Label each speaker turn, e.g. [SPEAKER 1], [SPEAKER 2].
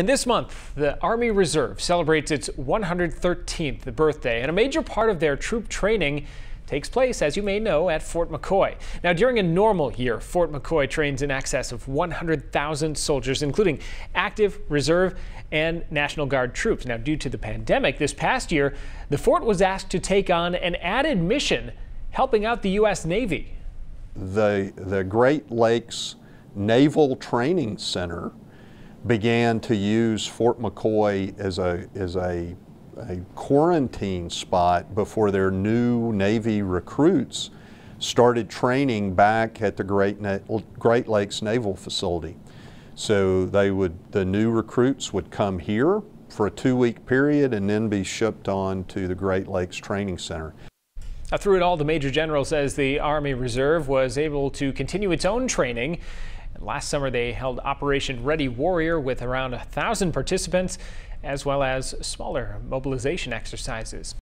[SPEAKER 1] And this month, the Army Reserve celebrates its 113th birthday, and a major part of their troop training takes place, as you may know, at Fort McCoy. Now, during a normal year, Fort McCoy trains in excess of 100,000 soldiers, including active, reserve, and National Guard troops. Now, due to the pandemic this past year, the fort was asked to take on an added mission, helping out the U.S. Navy.
[SPEAKER 2] The, the Great Lakes Naval Training Center began to use Fort McCoy as a, as a, a quarantine spot before their new Navy recruits started training back at the Great, Na Great Lakes Naval Facility. So they would, the new recruits would come here for a two week period and then be shipped on to the Great Lakes Training Center.
[SPEAKER 1] through it all, the Major General says the Army Reserve was able to continue its own training Last summer, they held Operation Ready Warrior with around 1,000 participants, as well as smaller mobilization exercises.